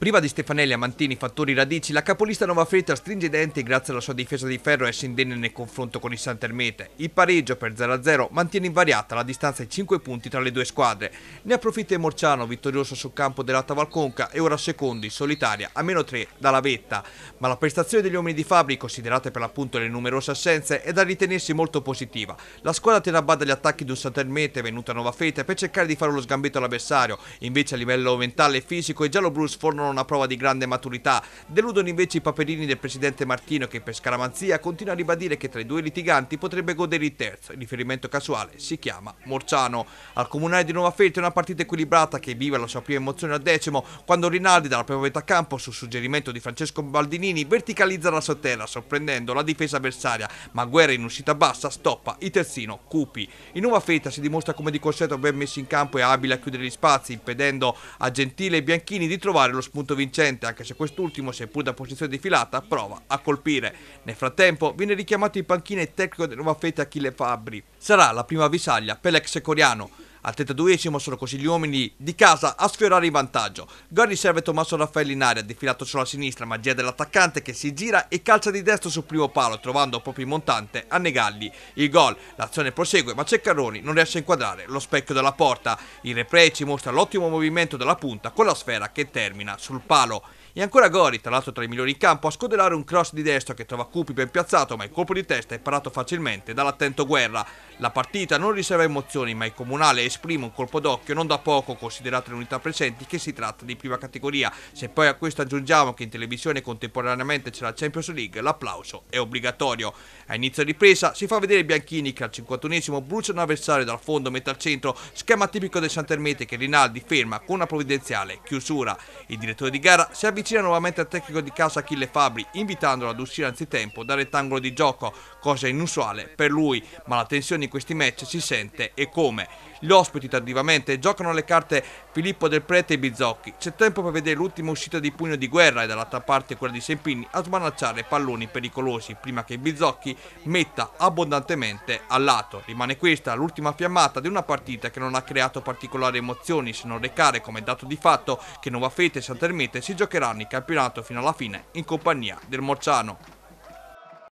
Priva di Stefanelli, Amantini, Fattori, Radici, la capolista Nova Fretta stringe i denti grazie alla sua difesa di ferro esce indenne nel confronto con il Santermete. Il pareggio per 0-0 mantiene invariata la distanza di 5 punti tra le due squadre. Ne approfitta Morciano, vittorioso sul campo della Valconca e ora secondi, solitaria, a meno 3 dalla vetta. Ma la prestazione degli uomini di Fabri, considerate per l'appunto le numerose assenze, è da ritenersi molto positiva. La squadra tiene a bada gli attacchi di un Santermete venuta a Nova Fretta per cercare di fare lo sgambetto all'avversario. Invece a livello mentale e fisico i giallo-blues fornano sono una prova di grande maturità. Deludono invece i paperini del presidente Martino che per scaramanzia continua a ribadire che tra i due litiganti potrebbe godere il terzo. Il riferimento casuale si chiama Morciano. Al comunale di Nuova Feltre è una partita equilibrata che vive la sua prima emozione al decimo quando Rinaldi dalla prima metà campo su suggerimento di Francesco Baldinini verticalizza la sotterra sorprendendo la difesa avversaria ma Guerra in uscita bassa stoppa il terzino Cupi. In Nuova Feltre si dimostra come di consueto ben messo in campo e abile a chiudere gli spazi impedendo a Gentile e Bianchini di trovare lo spunto punto vincente anche se quest'ultimo, seppur da posizione di filata, prova a colpire. Nel frattempo viene richiamato in panchina il tecnico del nuova fetta Achille Fabri. Sarà la prima visaglia per l'ex coreano al 32 sono così gli uomini di casa a sfiorare in vantaggio. Gol riserve Tommaso Raffaelli in aria, defilato sulla sinistra, magia dell'attaccante che si gira e calcia di destro sul primo palo, trovando proprio in montante a negargli il gol. L'azione prosegue, ma Ceccaroni non riesce a inquadrare lo specchio della porta. Il replay ci mostra l'ottimo movimento della punta con la sfera che termina sul palo. E ancora Gori, tra l'altro tra i migliori in campo, a scodelare un cross di destra che trova Cupi ben piazzato, ma il colpo di testa è parato facilmente dall'attento Guerra. La partita non riserva emozioni, ma il Comunale esprime un colpo d'occhio non da poco, considerate le unità presenti, che si tratta di prima categoria. Se poi a questo aggiungiamo che in televisione contemporaneamente c'è la Champions League, l'applauso è obbligatorio. A inizio ripresa si fa vedere Bianchini che al 51esimo brucia un avversario dal fondo metà al centro, schema tipico del Santermete che Rinaldi ferma con una provvidenziale chiusura. Il direttore di gara si avvicina avvicina nuovamente al tecnico di casa Achille Fabri, invitandolo ad uscire anzitempo dal rettangolo di gioco, cosa inusuale per lui, ma la tensione in questi match si sente e come. Gli ospiti tardivamente giocano le carte Filippo del Prete e Bizocchi. C'è tempo per vedere l'ultima uscita di pugno di guerra e dall'altra parte quella di Sempini a smanacciare palloni pericolosi prima che Bizocchi metta abbondantemente a lato. Rimane questa l'ultima fiammata di una partita che non ha creato particolari emozioni se non recare come dato di fatto che Nuova Fete e Sant'Ermete si giocherà anni campionato fino alla fine in compagnia del Morciano.